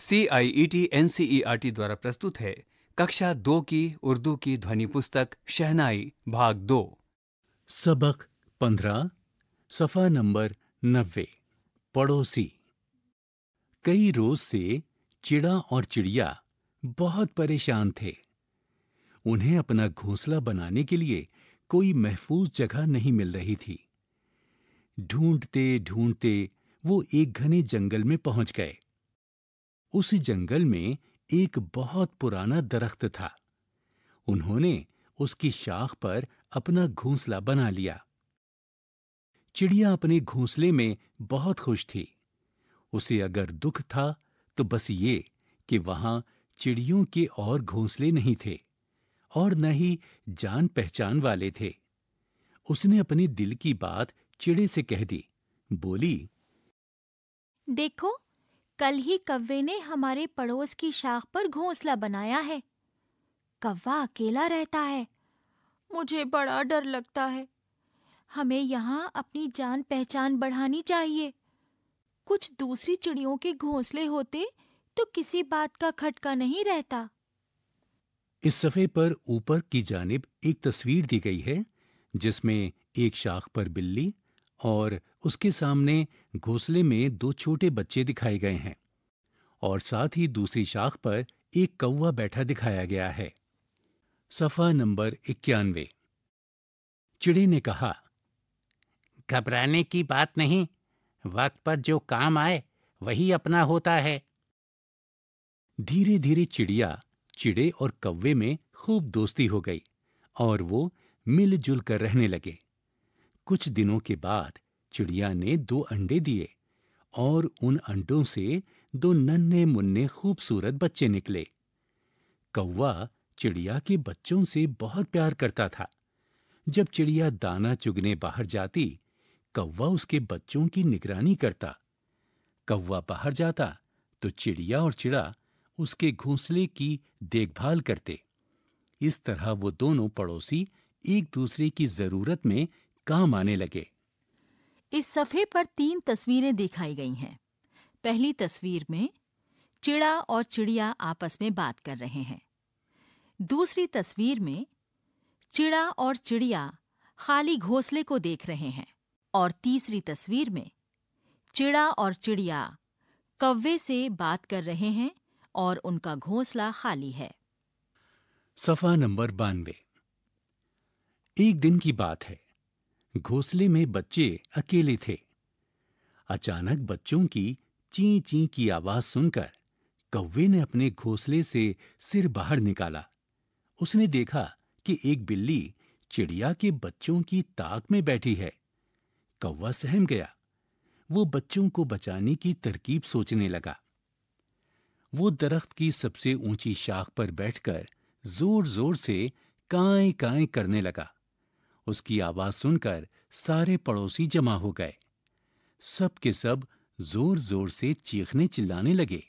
CIET NCERT e e द्वारा प्रस्तुत है कक्षा दो की उर्दू की ध्वनि पुस्तक शहनाई भाग दो सबक पंद्रह सफा नंबर नब्बे पड़ोसी कई रोज से चिड़ा और चिड़िया बहुत परेशान थे उन्हें अपना घोंसला बनाने के लिए कोई महफूज जगह नहीं मिल रही थी ढूंढते ढूंढते वो एक घने जंगल में पहुंच गए उस जंगल में एक बहुत पुराना दरख्त था उन्होंने उसकी शाख पर अपना घोंसला बना लिया चिड़िया अपने घोंसले में बहुत खुश थी उसे अगर दुख था तो बस ये कि वहां चिड़ियों के और घोंसले नहीं थे और न ही जान पहचान वाले थे उसने अपने दिल की बात चिड़े से कह दी बोली देखो कल ही कव्वे ने हमारे पड़ोस की शाख पर घोंसला बनाया है कव्वा अकेला रहता है मुझे बड़ा डर लगता है हमें यहाँ अपनी जान पहचान बढ़ानी चाहिए कुछ दूसरी चिड़ियों के घोंसले होते तो किसी बात का खटका नहीं रहता इस सफ़े पर ऊपर की जानिब एक तस्वीर दी गई है जिसमें एक शाख पर बिल्ली और उसके सामने घोंसले में दो छोटे बच्चे दिखाए गए हैं और साथ ही दूसरी शाख पर एक कौवा बैठा दिखाया गया है सफा नंबर इक्यानवे चिड़ी ने कहा घबराने की बात नहीं वक्त पर जो काम आए वही अपना होता है धीरे धीरे चिड़िया चिड़े और कौवे में खूब दोस्ती हो गई और वो मिलजुल कर रहने लगे कुछ दिनों के बाद चिड़िया ने दो अंडे दिए और उन अंडों से दो नन्हे मुन्ने खूबसूरत बच्चे निकले कौवा चिड़िया के बच्चों से बहुत प्यार करता था जब चिड़िया दाना चुगने बाहर जाती कौवा उसके बच्चों की निगरानी करता कौवा बाहर जाता तो चिड़िया और चिड़ा उसके घोंसले की देखभाल करते इस तरह वो दोनों पड़ोसी एक दूसरे की जरूरत में काम आने लगे इस सफ़े पर तीन तस्वीरें दिखाई गई हैं पहली तस्वीर में चिड़ा और चिड़िया आपस में बात कर रहे हैं दूसरी तस्वीर में चिड़ा और चिड़िया खाली घोंसले को देख रहे हैं और तीसरी तस्वीर में चिड़ा और चिड़िया कव्वे से बात कर रहे हैं और उनका घोंसला खाली है सफा नंबर बानवे एक दिन की बात है घोंसले में बच्चे अकेले थे अचानक बच्चों की ची ची की आवाज सुनकर कौवे ने अपने घोंसले से सिर बाहर निकाला उसने देखा कि एक बिल्ली चिड़िया के बच्चों की ताक में बैठी है कौवा सहम गया वो बच्चों को बचाने की तरकीब सोचने लगा वो दरख्त की सबसे ऊंची शाख पर बैठकर जोर जोर से काय काय करने लगा उसकी आवाज सुनकर सारे पड़ोसी जमा हो गए सब के सब जोर जोर से चीखने चिल्लाने लगे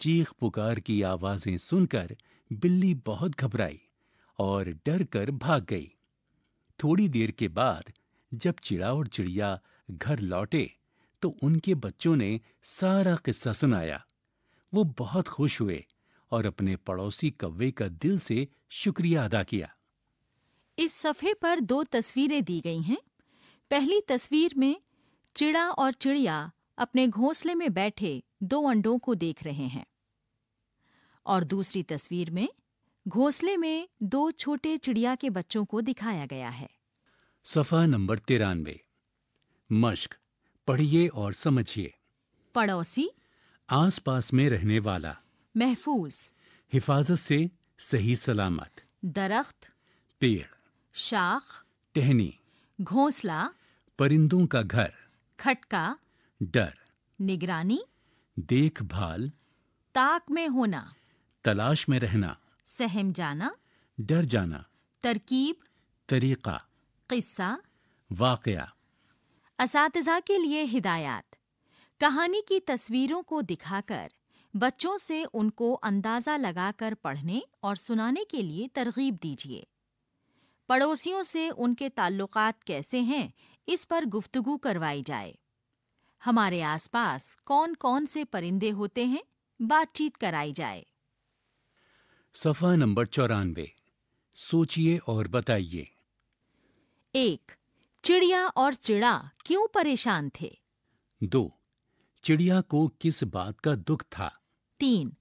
चीख पुकार की आवाजें सुनकर बिल्ली बहुत घबराई और डर कर भाग गई थोड़ी देर के बाद जब चिड़ा और चिड़िया घर लौटे तो उनके बच्चों ने सारा किस्सा सुनाया वो बहुत खुश हुए और अपने पड़ोसी कव्वे का दिल से शुक्रिया अदा किया इस सफ़े पर दो तस्वीरें दी गई हैं पहली तस्वीर में चिड़ा और चिड़िया अपने घोंसले में बैठे दो अंडों को देख रहे हैं और दूसरी तस्वीर में घोंसले में दो छोटे चिड़िया के बच्चों को दिखाया गया है सफा नंबर तिरानवे मश्क पढ़िए और समझिए पड़ोसी आसपास में रहने वाला महफूज हिफाजत से सही सलामत दरख्त पेड़ शाख टहनी घोंसला परिंदों का घर खटका डर निगरानी देखभाल ताक में होना तलाश में रहना सहम जाना डर जाना तरकीब तरीका किस्सा वाकया असातजा के लिए हिदायत कहानी की तस्वीरों को दिखाकर बच्चों से उनको अंदाज़ा लगाकर पढ़ने और सुनाने के लिए तरगीब दीजिए पड़ोसियों से उनके ताल्लुकात कैसे हैं इस पर गुफ्तगु करवाई जाए हमारे आसपास कौन कौन से परिंदे होते हैं बातचीत कराई जाए सफा नंबर चौरानवे सोचिए और बताइए एक चिड़िया और चिड़ा क्यों परेशान थे दो चिड़िया को किस बात का दुख था तीन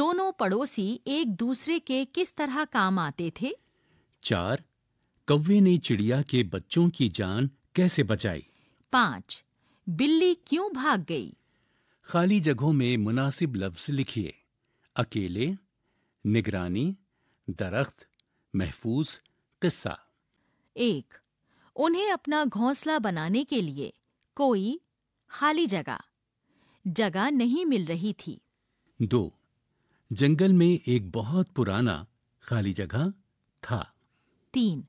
दोनों पड़ोसी एक दूसरे के किस तरह काम आते थे चार कौवे ने चिड़िया के बच्चों की जान कैसे बचाई पाँच बिल्ली क्यों भाग गई खाली जगहों में मुनासिब लफ्ज लिखिए अकेले निगरानी दरख्त महफूज किस्सा एक उन्हें अपना घोंसला बनाने के लिए कोई खाली जगह जगह नहीं मिल रही थी दो जंगल में एक बहुत पुराना खाली जगह था तीन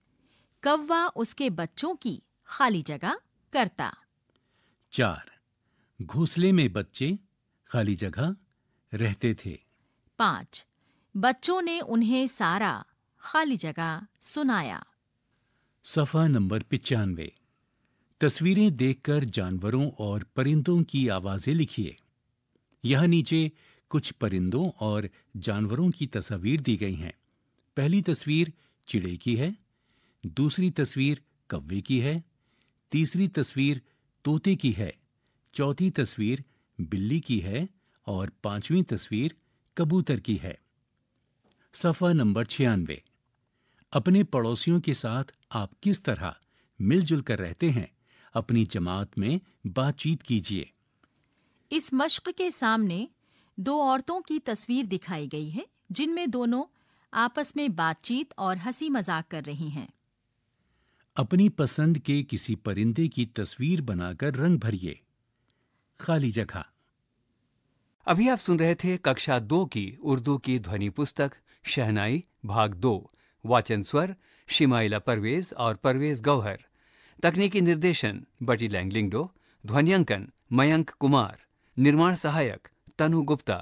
कौवा उसके बच्चों की खाली जगह करता चार घोंसले में बच्चे खाली जगह रहते थे पाँच बच्चों ने उन्हें सारा खाली जगह सुनाया सफा नंबर पिचानवे तस्वीरें देखकर जानवरों और परिंदों की आवाजें लिखिए यह नीचे कुछ परिंदों और जानवरों की तस्वीर दी गई हैं पहली तस्वीर चिड़े की है दूसरी तस्वीर कव्वे की है तीसरी तस्वीर तोते की है चौथी तस्वीर बिल्ली की है और पांचवी तस्वीर कबूतर की है सफ़ा नंबर छियानवे अपने पड़ोसियों के साथ आप किस तरह मिलजुल कर रहते हैं अपनी जमात में बातचीत कीजिए इस मश्क के सामने दो औरतों की तस्वीर दिखाई गई है जिनमें दोनों आपस में बातचीत और हंसी मजाक कर रही हैं अपनी पसंद के किसी परिंदे की तस्वीर बनाकर रंग भरिए खाली जगह अभी आप सुन रहे थे कक्षा दो की उर्दू की ध्वनि पुस्तक शहनाई भाग दो वाचन स्वर शिमाइला परवेज और परवेज गौहर तकनीकी निर्देशन बटी लैंगलिंगडो ध्वनियांकन मयंक कुमार निर्माण सहायक तनु गुप्ता